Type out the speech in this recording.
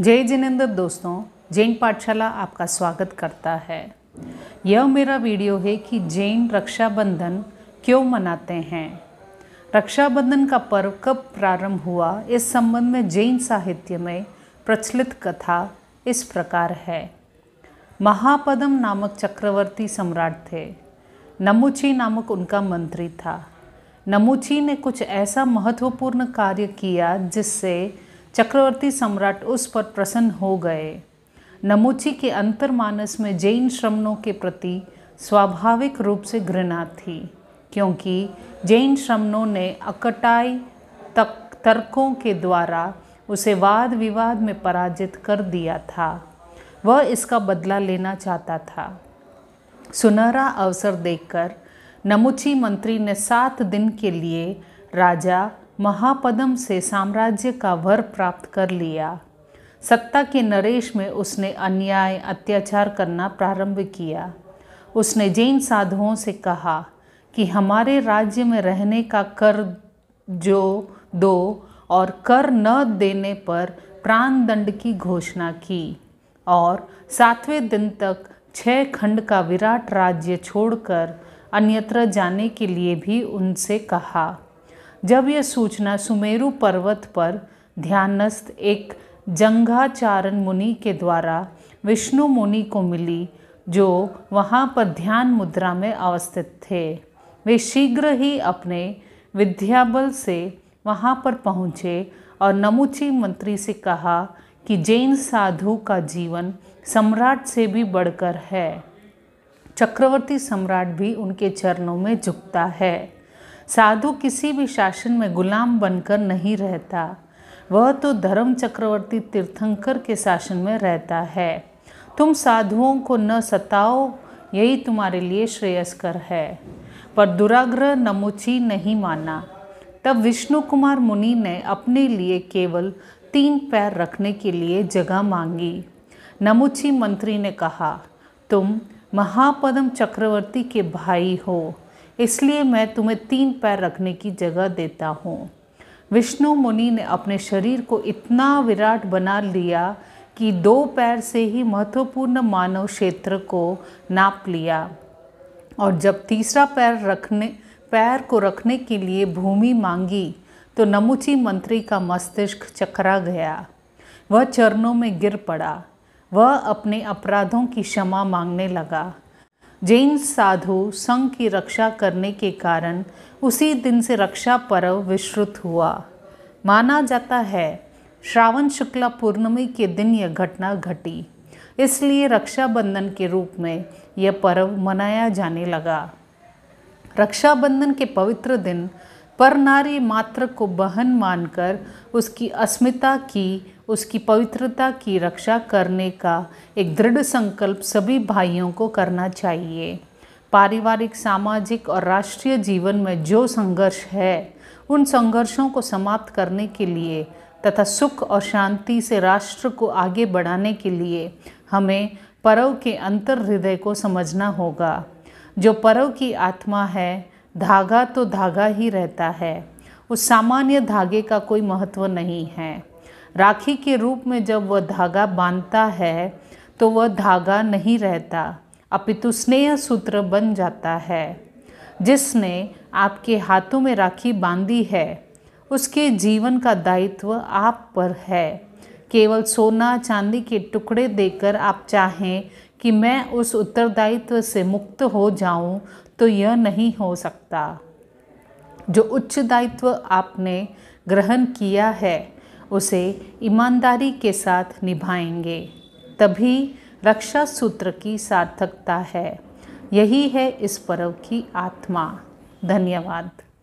जय जिनेंद्र दोस्तों जैन पाठशाला आपका स्वागत करता है यह मेरा वीडियो है कि जैन रक्षाबंधन क्यों मनाते हैं रक्षाबंधन का पर्व कब प्रारंभ हुआ इस संबंध में जैन साहित्य में प्रचलित कथा इस प्रकार है महापदम नामक चक्रवर्ती सम्राट थे नमुची नामक उनका मंत्री था नमुची ने कुछ ऐसा महत्वपूर्ण कार्य किया जिससे चक्रवर्ती सम्राट उस पर प्रसन्न हो गए नमुची के अंतर्मानस में जैन श्रमणों के प्रति स्वाभाविक रूप से घृणा थी क्योंकि जैन श्रमणों ने अकटाई तक तर्कों के द्वारा उसे वाद विवाद में पराजित कर दिया था वह इसका बदला लेना चाहता था सुनहरा अवसर देखकर नमुची मंत्री ने सात दिन के लिए राजा महापदम से साम्राज्य का वर प्राप्त कर लिया सत्ता के नरेश में उसने अन्याय अत्याचार करना प्रारंभ किया उसने जैन साधुओं से कहा कि हमारे राज्य में रहने का कर जो दो और कर न देने पर प्राण दंड की घोषणा की और सातवें दिन तक छः खंड का विराट राज्य छोड़कर अन्यत्र जाने के लिए भी उनसे कहा जब यह सूचना सुमेरु पर्वत पर ध्यानस्थ एक जंघाचारण मुनि के द्वारा विष्णु मुनि को मिली जो वहाँ पर ध्यान मुद्रा में अवस्थित थे वे शीघ्र ही अपने विद्याबल से वहाँ पर पहुँचे और नमुची मंत्री से कहा कि जैन साधु का जीवन सम्राट से भी बढ़कर है चक्रवर्ती सम्राट भी उनके चरणों में झुकता है साधु किसी भी शासन में गुलाम बनकर नहीं रहता वह तो धर्म चक्रवर्ती तीर्थंकर के शासन में रहता है तुम साधुओं को न सताओ यही तुम्हारे लिए श्रेयस्कर है पर दुराग्रह नमुची नहीं माना तब विष्णु कुमार मुनि ने अपने लिए केवल तीन पैर रखने के लिए जगह मांगी नमुची मंत्री ने कहा तुम महापदम चक्रवर्ती के भाई हो इसलिए मैं तुम्हें तीन पैर रखने की जगह देता हूँ विष्णु मुनि ने अपने शरीर को इतना विराट बना लिया कि दो पैर से ही महत्वपूर्ण मानव क्षेत्र को नाप लिया और जब तीसरा पैर रखने पैर को रखने के लिए भूमि मांगी तो नमुची मंत्री का मस्तिष्क चकरा गया वह चरणों में गिर पड़ा वह अपने अपराधों की क्षमा मांगने लगा जैन साधु संघ की रक्षा करने के कारण उसी दिन से रक्षा पर्व विश्रुत हुआ माना जाता है श्रावण शुक्ला पूर्णमी के दिन यह घटना घटी इसलिए रक्षाबंधन के रूप में यह पर्व मनाया जाने लगा रक्षाबंधन के पवित्र दिन पर नारी मात्र को बहन मानकर उसकी अस्मिता की उसकी पवित्रता की रक्षा करने का एक दृढ़ संकल्प सभी भाइयों को करना चाहिए पारिवारिक सामाजिक और राष्ट्रीय जीवन में जो संघर्ष है उन संघर्षों को समाप्त करने के लिए तथा सुख और शांति से राष्ट्र को आगे बढ़ाने के लिए हमें परव के अंतर हृदय को समझना होगा जो परव की आत्मा है धागा तो धागा ही रहता है उस सामान्य धागे का कोई महत्व नहीं है राखी के रूप में जब वह धागा बांधता है तो वह धागा नहीं रहता अपितु स्नेह सूत्र बन जाता है जिसने आपके हाथों में राखी बांधी है उसके जीवन का दायित्व आप पर है केवल सोना चांदी के टुकड़े देकर आप चाहें कि मैं उस उत्तरदायित्व से मुक्त हो जाऊं तो यह नहीं हो सकता जो उच्च दायित्व आपने ग्रहण किया है उसे ईमानदारी के साथ निभाएंगे तभी रक्षा सूत्र की सार्थकता है यही है इस पर्व की आत्मा धन्यवाद